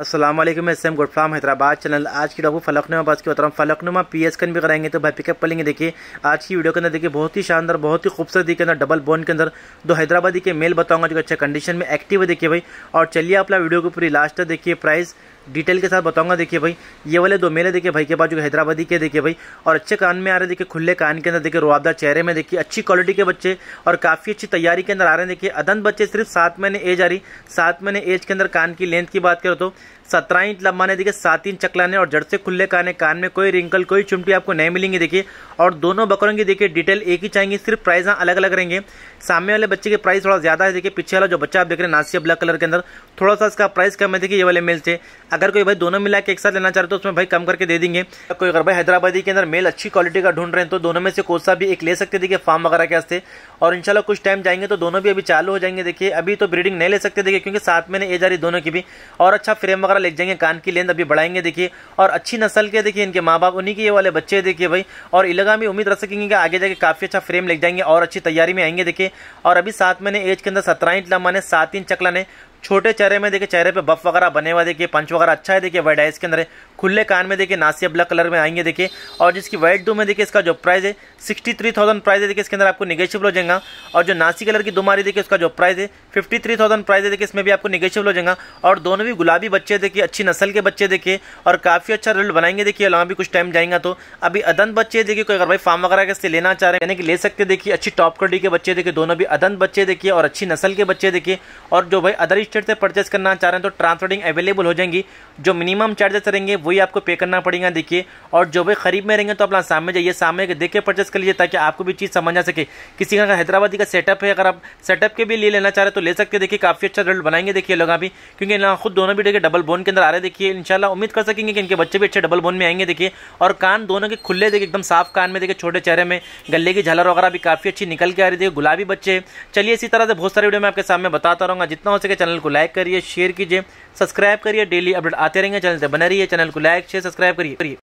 असलम मैं Sam from Hyderabad channel आज की डॉक्टर फलकनुमा बस की बता रहा हूँ फलकनुमा पी एस कन भी कराएंगे तो भाई पिकअप कर लेंगे देखिए आज की वीडियो के अंदर देखिए बहुत ही शानदार बहुत ही खूबसूरती के अंदर डबल बोन के अंदर दो हैदराबादी के मेल बताऊंगा जो अच्छा कंडीशन में एक्टिव है देखिए भाई और चलिए आप वीडियो को पूरी लास्ट तक देखिए प्राइस डिटेल के साथ बताऊंगा देखिए भाई ये वाले दो मेले देखिए भाई के बाद जो हैदराबादी के देखिए भाई और अच्छे कान में आ रहे देखिए खुले कान के अंदर देखिए रुआबदार चेहरे में देखिए अच्छी क्वालिटी के बच्चे और काफ़ी अच्छी तैयारी के अंदर आ रहे हैं देखिए अदन बच्चे सिर्फ सात महीने एज आ रही सात महीने एज के अंदर कान की लेंथ की बात करो तो सत्रह इंच लंबा ने देखिए सात इंच चकलाने और जड़ से खुले कान है कान में कोई रिंकल कोई चुमटी आपको नहीं मिलेंगी देखिए और दोनों बकरों की देखिए डिटेल एक ही चाहिए सिर्फ प्राइस अलग अलग रहेंगे सामने वाले बच्चे के प्राइस थोड़ा ज़्यादा है देखिए पीछे वाला जो बच्चा आप देख रहे हैं नासिया ब्लैक कलर के अंदर थोड़ा सा इसका प्राइस कम है देखिए ये वाले मेल से अगर कोई भाई दोनों मिला के एक साथ लेना चाहते तो उसमें भाई कम करके दे देंगे कोई अगर भाई हैदराबादी के अंदर मेल अच्छी क्वालिटी का ढूंढ रहे हैं तो दोनों में से कोई सा भी एक ले सकते देखिए फार्म वगैरह के वास्ते और इनशाला कुछ टाइम जाएंगे तो दोनों भी अभी चालू हो जाएंगे देखिए अभी तो ब्रीडिंग नहीं ले सकते देखिए क्योंकि साथ में एज आ रही दोनों की भी और अच्छा फ्रेम वगैरह वगैरह ले जाएंगे कान की लेंथ अभी बढ़ाएंगे देखिए और अच्छी नस्ल के देखिए इनके माँ बाप उन्हीं के ये वाले बच्चे देखिए भाई और इलाका में उम्मीद रख सकेंगे कि आगे जाके काफ़ी अच्छा फ्रेम लग जाएंगे और अच्छी तैयारी में आएंगे देखिए और अभी साथ में एज के अंदर सत्रह इंच लंबा ने सात इंच चकला ने छोटे चेहरे में देखिए चेहरे पे बफ वगैरह बने हुआ देखिए पंच वगैरह अच्छा है देखिए वाइट आइज के अंदर है खुले कान में देखिए नासिया ब्लैक कलर में आएंगे देखिए और जिसकी वाइट डू में देखिए इसका जो प्राइस है सिक्सटी थ्री थाउजेंड प्राइस है देखिए इसके अंदर आपको निगेटिव लो जाएगा और जो नासी कलर की दुमारी देखिए उसका जो प्राइस है फिफ्टी थ्री थाउजेंड प्राइस है देखिए इसमें भी आपको निगेटिव लो जाएगा और दोनों भी गुलाबी बच्चे देखिए अच्छी नस्ल के बच्चे देखिए और काफ़ी अच्छा रिजल्ट बनाएंगे देखिए वहाँ भी कुछ टाइम जाएंगे तो अभी अदंत बच्चे देखिए कोई अगर भाई फार्म वगैरह कैसे लेना चाह रहे हैं यानी कि ले सकते देखिए अच्छी टॉप क्वालिटी के बच्चे देखिए दोनों भी अदंत बच्चे देखिए और अच्छी नस्ल के बच्चे देखिए और जो भाई अदर वेबसाइट से परचेज करना चाह रहे हैं तो ट्रांसपोर्टिंग अवेलेबल हो जाएंगी जो मिनिमम चार्जेस रहेंगे वही आपको पे करना पड़ेगा देखिए और जो भी खरीद में रहेंगे तो अपना सामने जाइए सामने देख के परचेस कर लीजिए ताकि आपको भी चीज़ समझ आ सके किसी का हैदराबादी का सेटअप है अगर आप सेटअप के भी लिए लेना चाह रहे तो ले सकते देखिए काफ़ी अच्छा रिजल्ट बनाएंगे देखिए लोग अभी क्योंकि ना खुद दोनों भी देखिए डबल बोन के अंदर आ रहे देखिए इनशाला उम्मीद कर सकेंगे कि इनके बच्चे भी अच्छे डबल बोन में आएंगे देखिए और कान दोनों के खुले देखिए एकदम साफ कान में देखिए छोटे चेहरे में गले की झलर वगैरह भी काफ़ी अच्छी निकल के आ रही थी गुलाबी बच्चे चलिए इसी तरह से बहुत सारे वीडियो मैं आपके सामने बताता रहूँगा जितना हो सके चैनल को लाइक करिए शेयर कीजिए सब्सक्राइब करिए डेली अपडेट आते रहेंगे चैनल से बने रहिए चैनल को लाइक शेयर सब्सक्राइब करिए